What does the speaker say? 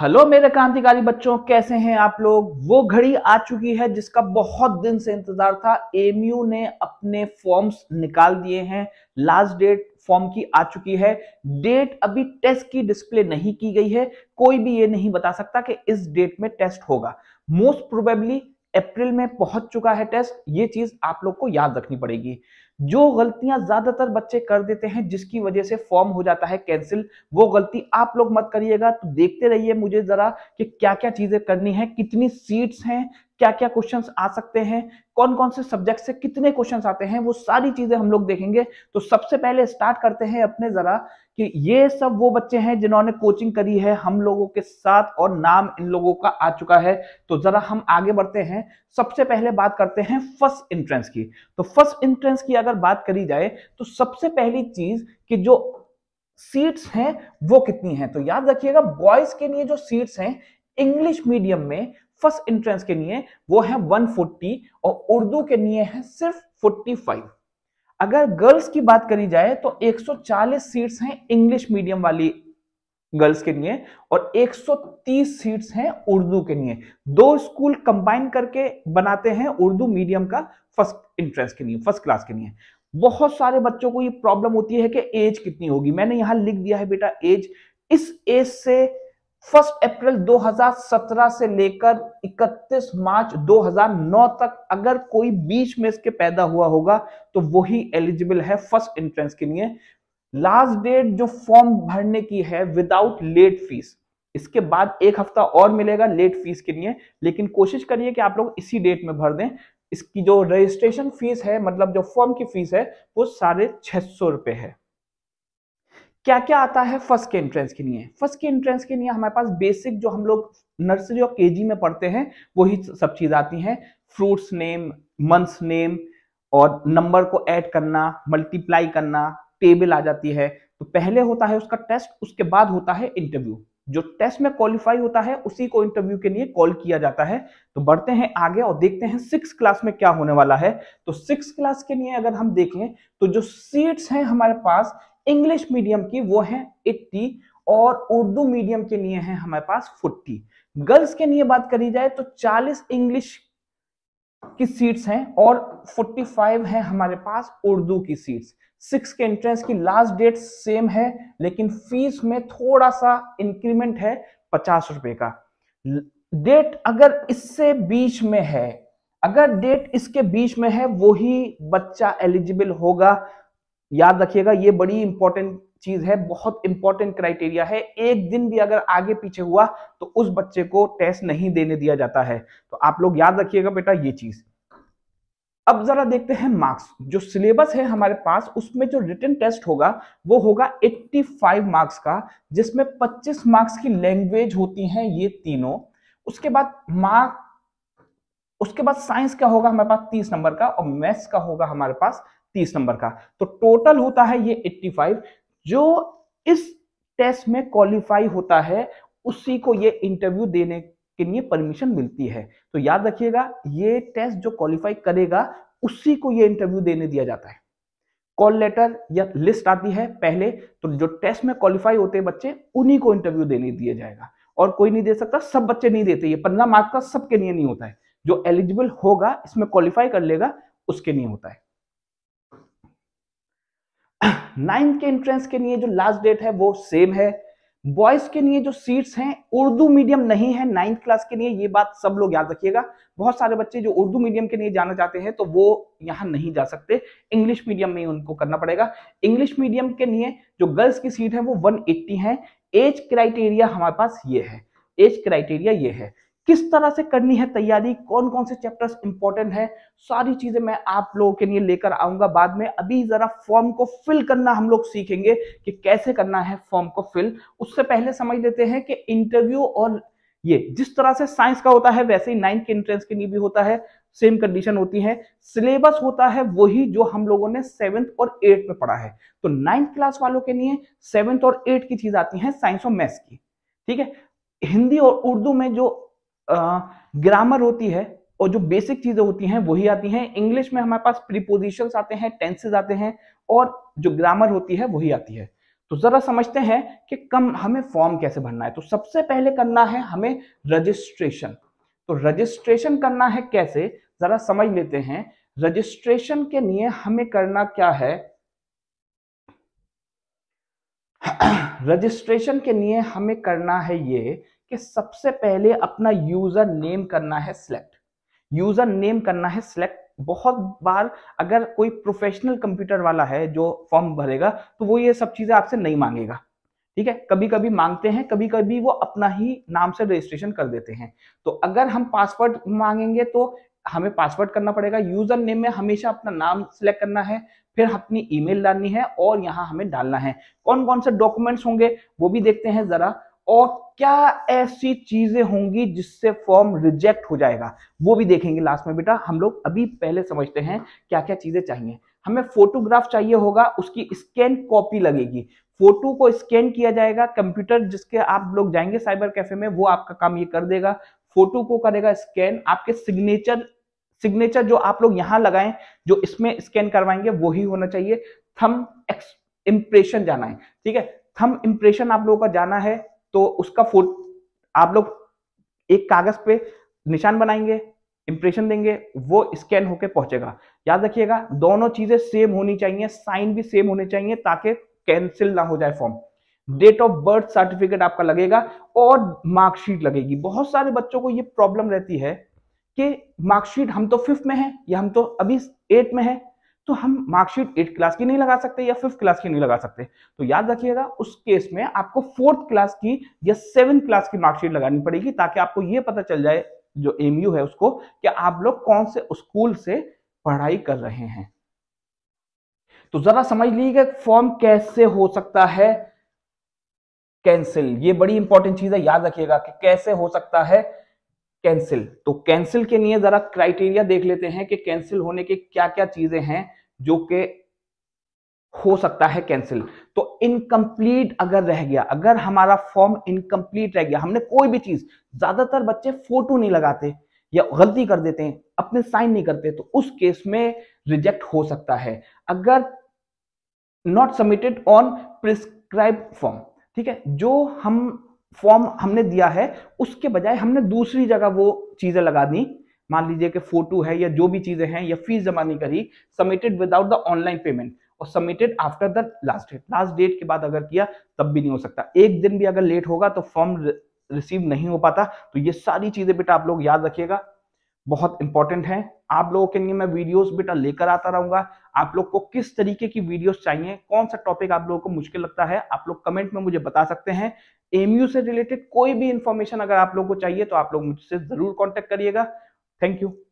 hello मेरे क्रांतिकारी बच्चों कैसे हैं आप लोग वो घड़ी आ चुकी है जिसका बहुत दिन से इंतजार था एमयू ने अपने फॉर्म्स निकाल दिए हैं लास्ट डेट फॉर्म की आ चुकी है डेट अभी टेस्ट की डिस्प्ले नहीं की गई है कोई भी ये नहीं बता सकता कि इस डेट में टेस्ट होगा मोस्ट प्रोबेबली अप्रैल में पहुंच चुका है टेस्ट ये चीज आप लोग को याद रखनी पड़ेगी जो गलतियां ज्यादातर बच्चे कर देते हैं जिसकी वजह से फॉर्म हो जाता है कैंसिल वो गलती आप लोग मत करिएगा तो देखते रहिए मुझे जरा कि क्या क्या चीजें करनी है कितनी सीट्स हैं क्या क्या क्वेश्चंस आ सकते हैं कौन कौन से सब्जेक्ट से कितने क्वेश्चंस आते हैं वो सारी चीजें हम लोग देखेंगे तो सबसे पहले स्टार्ट करते हैं अपने जरा कि ये सब वो बच्चे हैं जिन्होंने कोचिंग करी है हम लोगों के साथ और नाम इन लोगों का आ चुका है तो जरा हम आगे बढ़ते हैं सबसे पहले बात करते हैं फर्स्ट इंट्रेंस की तो फर्स्ट इंट्रेंस की अगर बात करी जाए तो सबसे पहली चीज कि जो सीट्स हैं वो कितनी हैं तो याद रखिएगा बॉयज के लिए जो सीट्स हैं इंग्लिश मीडियम में फर्स्ट इंट्रेंस के लिए वो है 140 और उर्दू के लिए है सिर्फ 45 अगर गर्ल्स की बात करी जाए तो 140 सीट्स हैं इंग्लिश मीडियम वाली गर्ल्स के लिए और 130 सीट्स हैं उर्दू के लिए दो स्कूल कंबाइन करके बनाते हैं उर्दू मीडियम का फर्स्ट इंट्रेंस के लिए फर्स्ट क्लास के लिए बहुत सारे बच्चों को ये प्रॉब्लम होती है कि एज कितनी होगी मैंने यहां लिख दिया है बेटा एज इस एज से फर्स्ट अप्रैल 2017 से लेकर 31 मार्च 2009 तक अगर कोई बीच में इसके पैदा हुआ होगा तो वही एलिजिबल है फर्स्ट एंट्रेंस के लिए लास्ट डेट जो फॉर्म भरने की है विदाउट लेट फीस इसके बाद एक हफ्ता और मिलेगा लेट फीस के लिए लेकिन कोशिश करिए कि आप लोग इसी डेट में भर दें इसकी जो रजिस्ट्रेशन फीस है मतलब जो फॉर्म की फीस है वो साढ़े छह सौ रुपये है क्या क्या आता है फर्स्ट के एंट्रेंस के लिए फर्स्ट के एंट्रेंस के लिए हमारे पास बेसिक जो हम लोग नर्सरी और केजी में पढ़ते हैं वही सब चीज आती है फ्रूट्स नेम मंथ्स नेम और नंबर को ऐड करना मल्टीप्लाई करना टेबल आ जाती है तो पहले होता है उसका टेस्ट उसके बाद होता है इंटरव्यू जो टेस्ट में क्वालिफाई होता है उसी को इंटरव्यू के लिए कॉल किया जाता है तो बढ़ते हैं आगे और देखते हैं सिक्स क्लास में क्या होने वाला है तो सिक्स क्लास के लिए अगर हम देखें तो जो सीट्स हैं हमारे पास इंग्लिश मीडियम की वो है 80 और उर्दू मीडियम के लिए है हमारे पास फोर्टी गर्ल्स के लिए बात करी जाए तो चालीस इंग्लिश की सीट्स हैं और 45 है हमारे पास उर्दू की सीट्स सिक्स के एंट्रेंस की लास्ट डेट सेम है लेकिन फीस में थोड़ा सा इंक्रीमेंट है पचास रुपए का डेट अगर इससे बीच में है अगर डेट इसके बीच में है वही बच्चा एलिजिबल होगा याद रखिएगा ये बड़ी इंपॉर्टेंट चीज है बहुत इंपॉर्टेंट क्राइटेरिया है एक दिन भी अगर आगे पीछे हुआ तो उस बच्चे को टेस्ट नहीं देने दिया जाता है तो आप लोग याद रखिएगा बेटा ये चीज अब जरा देखते हैं मार्क्स जो सिलेबस है हमारे पास उसमें जो रिटर्न टेस्ट होगा वो होगा 85 मार्क्स का जिसमें 25 मार्क्स की लैंग्वेज होती है ये तीनों उसके बाद मार्क उसके बाद साइंस का होगा हमारे पास 30 नंबर का और मैथ्स का होगा हमारे पास तीस नंबर का तो टोटल होता है ये एट्टी फाइव जो इस टेस्ट में क्वालिफाई होता है उसी को ये इंटरव्यू देने के लिए परमिशन मिलती है तो याद रखिएगा ये टेस्ट जो क्वालिफाई करेगा उसी को ये इंटरव्यू देने दिया जाता है कॉल लेटर या लिस्ट आती है पहले तो जो टेस्ट में क्वालिफाई होते हैं बच्चे उन्हीं को इंटरव्यू देने दिया जाएगा और कोई नहीं दे सकता सब बच्चे नहीं देते ये पंद्रह मार्क्स का सबके लिए नहीं होता है जो एलिजिबल होगा इसमें क्वालिफाई कर लेगा उसके लिए होता है नाइन्थ के एंट्रेंस के लिए जो लास्ट डेट है वो सेम है बॉयज के लिए जो सीट्स हैं उर्दू मीडियम नहीं है नाइन्थ क्लास के लिए ये बात सब लोग याद रखिएगा बहुत सारे बच्चे जो उर्दू मीडियम के लिए जाना चाहते हैं तो वो यहाँ नहीं जा सकते इंग्लिश मीडियम में उनको करना पड़ेगा इंग्लिश मीडियम के लिए जो गर्ल्स की सीट है वो 180 है एज क्राइटेरिया हमारे पास ये है एज क्राइटेरिया ये है किस तरह से करनी है तैयारी कौन कौन से चैप्टर्स इंपॉर्टेंट है सारी चीजें मैं आप लोगों के लिए लेकर आऊंगा बाद में अभी जरा फॉर्म को फिल करना हम लोग सीखेंगे कि कैसे करना है फॉर्म को फिल उससे पहले समझ लेते हैं कि इंटरव्यू और ये जिस तरह से साइंस का होता है वैसे ही नाइन्थ के एंट्रेंस के लिए भी होता है सेम कंडीशन होती है सिलेबस होता है वही जो हम लोगों ने सेवेंथ और एट्थ में पढ़ा है तो नाइन्थ क्लास वालों के लिए सेवेंथ और एट्थ की चीज आती है साइंस और मैथ्स की ठीक है हिंदी और उर्दू में जो ग्रामर होती है और जो बेसिक चीजें होती हैं वही आती हैं इंग्लिश में हमारे पास प्रीपोजिशन आते हैं टेंसेज आते हैं और जो ग्रामर होती है वही आती है तो जरा समझते हैं कि कम हमें फॉर्म कैसे भरना है तो सबसे पहले करना है हमें रजिस्ट्रेशन तो रजिस्ट्रेशन करना है कैसे जरा समझ लेते हैं रजिस्ट्रेशन के लिए हमें करना क्या है रजिस्ट्रेशन के लिए हमें करना है ये कि सबसे पहले अपना यूजर नेम करना है सिलेक्ट यूजर नेम करना है सिलेक्ट बहुत बार अगर कोई प्रोफेशनल कंप्यूटर वाला है जो फॉर्म भरेगा तो वो ये सब चीजें आपसे नहीं मांगेगा ठीक है कभी कभी मांगते हैं कभी कभी वो अपना ही नाम से रजिस्ट्रेशन कर देते हैं तो अगर हम पासवर्ड मांगेंगे तो हमें पासवर्ड करना पड़ेगा यूजर नेम में हमेशा अपना नाम सिलेक्ट करना है फिर अपनी ईमेल डालनी है और यहाँ हमें डालना है कौन कौन से डॉक्यूमेंट्स होंगे वो भी देखते हैं जरा और क्या ऐसी चीजें होंगी जिससे फॉर्म रिजेक्ट हो जाएगा वो भी देखेंगे लास्ट में बेटा हम लोग अभी पहले समझते हैं क्या क्या चीजें चाहिए हमें फोटोग्राफ चाहिए होगा उसकी स्कैन कॉपी लगेगी फोटो को स्कैन किया जाएगा कंप्यूटर जिसके आप लोग जाएंगे साइबर कैफे में वो आपका काम ये कर देगा फोटो को करेगा स्कैन आपके सिग्नेचर सिग्नेचर जो आप लोग यहाँ लगाए जो इसमें स्कैन करवाएंगे वो ही होना चाहिए थम इम्प्रेशन जाना है ठीक है थम इम्प्रेशन आप लोगों का जाना है तो उसका फोट आप लोग एक कागज पे निशान बनाएंगे इंप्रेशन देंगे वो स्कैन होके पहुंचेगा याद रखिएगा दोनों चीजें सेम होनी चाहिए साइन भी सेम होने चाहिए ताकि कैंसिल ना हो जाए form date of birth certificate आपका लगेगा और मार्कशीट लगेगी बहुत सारे बच्चों को ये प्रॉब्लम रहती है कि मार्कशीट हम तो फिफ्थ में है या हम तो अभी एट में है तो हम मार्कशीट एट क्लास की नहीं लगा सकते या फिफ्थ क्लास की नहीं लगा सकते तो याद रखिएगा उस केस में आपको फोर्थ क्लास की या सेवन क्लास की मार्कशीट लगानी पड़ेगी ताकि आपको ये पता चल जाए जो एम है उसको कि आप लोग कौन से स्कूल से पढ़ाई कर रहे हैं तो जरा समझ लीजिएगा फॉर्म कैसे हो सकता है कैंसिल ये बड़ी इंपॉर्टेंट चीज है याद रखिएगा कि कैसे हो सकता है कैंसिल तो कैंसिल के लिए जरा क्राइटेरिया देख लेते हैं कि कैंसिल होने के क्या क्या चीजें हैं जो के हो सकता है कैंसिल तो इनकम्प्लीट अगर रह गया अगर हमारा फॉर्म इनकम्प्लीट रह गया हमने कोई भी चीज ज्यादातर बच्चे फोटो नहीं लगाते या गलती कर देते हैं अपने साइन नहीं करते तो उस केस में रिजेक्ट हो सकता है अगर not submitted on prescribe form ठीक है जो हम फॉर्म हमने दिया है उसके बजाय हमने दूसरी जगह वो चीज़ें लगा दी मान लीजिए कि फोटो है या जो भी चीज़ें हैं या फीस जमा नहीं करी submitted without the online payment और submitted after the last date last date के बाद अगर किया तब भी नहीं हो सकता एक दिन भी अगर लेट होगा तो फॉर्म रिसीव नहीं हो पाता तो ये सारी चीज़ें बेटा आप लोग याद रखिएगा बहुत इंपॉर्टेंट है आप लोगों के लिए मैं वीडियोस बेटा लेकर आता रहूंगा आप लोग को किस तरीके की वीडियोस चाहिए कौन सा टॉपिक आप लोगों को मुश्किल लगता है आप लोग कमेंट में मुझे बता सकते हैं एमयू से रिलेटेड कोई भी इंफॉर्मेशन अगर आप लोगों को चाहिए तो आप लोग मुझसे जरूर कॉन्टेक्ट करिएगा थैंक यू